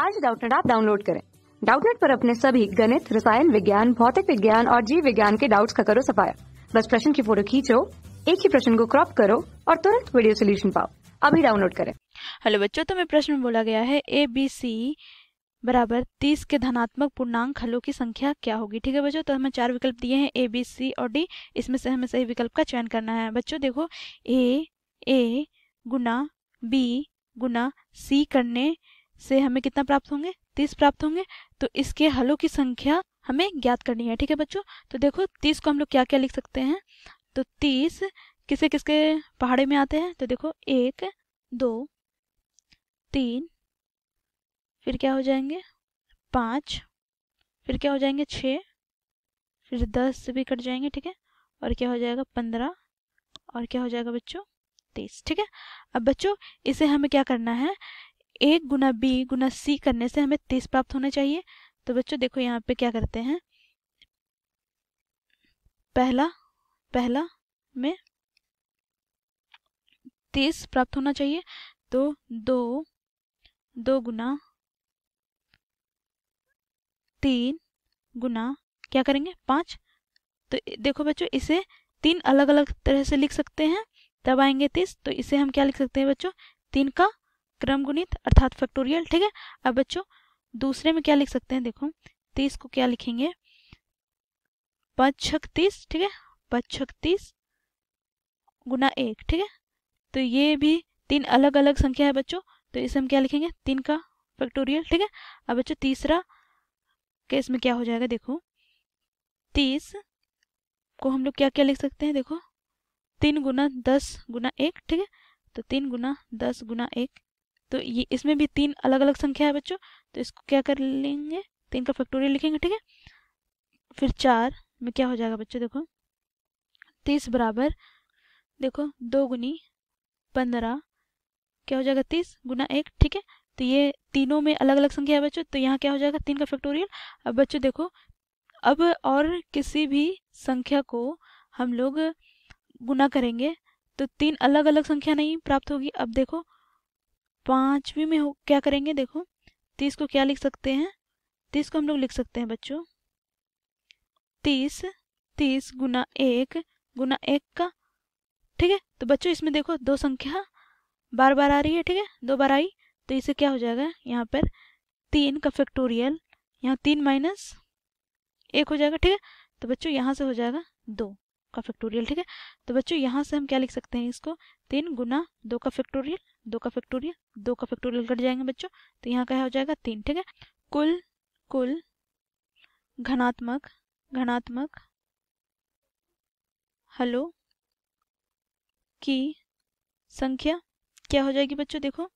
आज डाउटनेट आप डाउनलोड करें डाउटनेट पर अपने सभी गणित रसायन विज्ञान भौतिक विज्ञान और जीव विज्ञान के डाउट्स का करो सफाया बस प्रश्न की फोटो खींचो एक ही प्रश्न को क्रॉप करो और तुरंत वीडियो सोल्यूशन पाओ अभी डाउनलोड करें हेलो बच्चों तो मैं प्रश्न में बोला गया है ए बी सी बराबर तीस के धनात्मक पूर्णांक हलों की संख्या क्या होगी ठीक है बच्चों तो हमें चार विकल्प दिए हैं ए बी सी और डी इसमें से हमें सही विकल्प का चयन करना है बच्चों देखो ए ए गुना बी गुना सी करने से हमें कितना प्राप्त होंगे तीस प्राप्त होंगे तो इसके हलों की संख्या हमें ज्ञात करनी है ठीक है बच्चों तो देखो तीस को हम लोग क्या क्या लिख सकते हैं तो तीस किसे किसके पहाड़े में आते हैं तो देखो एक दो तीन फिर क्या हो जाएंगे पाँच फिर क्या हो जाएंगे छः फिर दस भी कट जाएंगे ठीक है और क्या हो जाएगा पंद्रह और क्या हो जाएगा बच्चों तीस ठीक है अब बच्चों इसे हमें क्या करना है एक गुना बी गुना सी करने से हमें तीस प्राप्त होना चाहिए तो बच्चों देखो यहाँ पे क्या करते हैं पहला पहला में तीस प्राप्त होना चाहिए तो दो दो गुना तीन गुना क्या करेंगे पांच तो देखो बच्चों इसे तीन अलग अलग तरह से लिख सकते हैं तब आएंगे तीस तो इसे हम क्या लिख सकते हैं बच्चों तीन का क्रम गुणित अर्थात फैक्टोरियल ठीक है अब बच्चों दूसरे में क्या लिख सकते हैं देखो तीस को क्या लिखेंगे पाँच छत्तीस ठीक है पाँच छत्तीस गुना एक ठीक है तो ये भी तीन अलग अलग संख्या है बच्चों तो इसे हम क्या लिखेंगे तीन का फैक्टोरियल ठीक है अब बच्चों तीसरा केस में क्या हो जाएगा देखो तीस को हम लोग क्या क्या लिख सकते हैं देखो तीन गुना दस गुना एक ठीक है तो तीन गुना दस गुना एक तो ये इसमें भी तीन अलग अलग संख्या है बच्चों तो इसको क्या कर लेंगे तीन का फैक्टोरियल लिखेंगे ठीक है फिर चार में क्या हो जाएगा बच्चों देखो तीस बराबर देखो दो गुनी पंद्रह क्या हो जाएगा तीस गुना एक ठीक है तो ये तीनों में अलग अलग संख्या है बच्चों तो यहाँ क्या हो जाएगा तीन का फैक्टोरियल अब बच्चों देखो अब और किसी भी संख्या को हम लोग गुना करेंगे तो तीन अलग अलग संख्या नहीं प्राप्त होगी अब देखो पांचवी में हो क्या करेंगे देखो तीस को क्या लिख सकते हैं तीस को हम लोग लिख सकते हैं बच्चों तीस तीस गुना एक गुना एक का ठीक है तो बच्चों इसमें देखो दो संख्या बार बार आ रही है ठीक है दो बार आई तो इसे क्या हो जाएगा यहाँ पर तीन का फैक्टोरियल यहाँ तीन माइनस एक हो जाएगा ठीक है तो बच्चों यहाँ से हो जाएगा दो का फैक्टोरियल ठीक है तो बच्चों यहाँ से हम क्या लिख सकते हैं इसको तीन गुना दो का फैक्टोरियल दो का फैक्टोरियल दो का फैक्टोरियल कट जाएंगे बच्चों तो यहाँ क्या हो जाएगा तीन ठीक है कुल कुल घनात्मक घनात्मक हलो की संख्या क्या हो जाएगी बच्चों देखो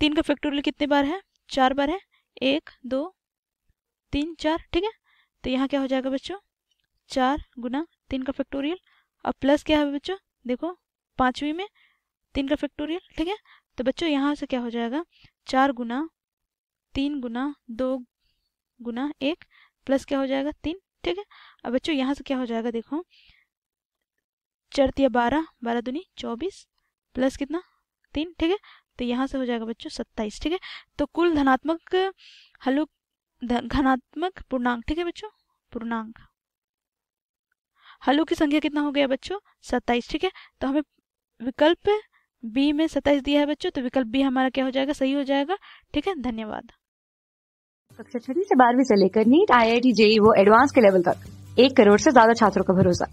तीन का फैक्टोरियल कितने बार है चार बार है एक दो तीन चार ठीक है तो यहाँ क्या हो जाएगा बच्चों चार गुना तीन का फैक्टोरियल अब प्लस क्या है बच्चों देखो पांचवी में तीन का फैक्टोरियल ठीक है तो बच्चों यहाँ से क्या हो जाएगा चार गुना तीन गुना दो गुना एक प्लस क्या हो जाएगा तीन ठीक है अब बच्चों यहाँ से क्या हो जाएगा देखो चरतिया बारह बारह दुनी चौबीस प्लस कितना तीन ठीक है तो यहाँ से हो जाएगा बच्चों सत्ताईस ठीक है तो कुल धनात्मक हलु धनात्मक पूर्णांक ठीक है बच्चों पूर्णांक हलु की संख्या कितना हो गया बच्चों सत्ताईस ठीक है तो हमें विकल्प बी में सताइस दिया है बच्चों तो विकल्प बी हमारा क्या हो जाएगा सही हो जाएगा ठीक है धन्यवाद कक्षा छठी से बारहवीं से लेकर NEET I I T JEE वो एडवांस के लेवल तक एक करोड़ से ज्यादा छात्रों का भरोसा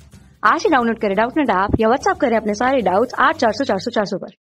आज ही डाउनलोड करें डाउट नेट ऐप या व्हाट्सएप करें अपने सारे डाउट्स आठ चार सौ चार सौ चार सौ पर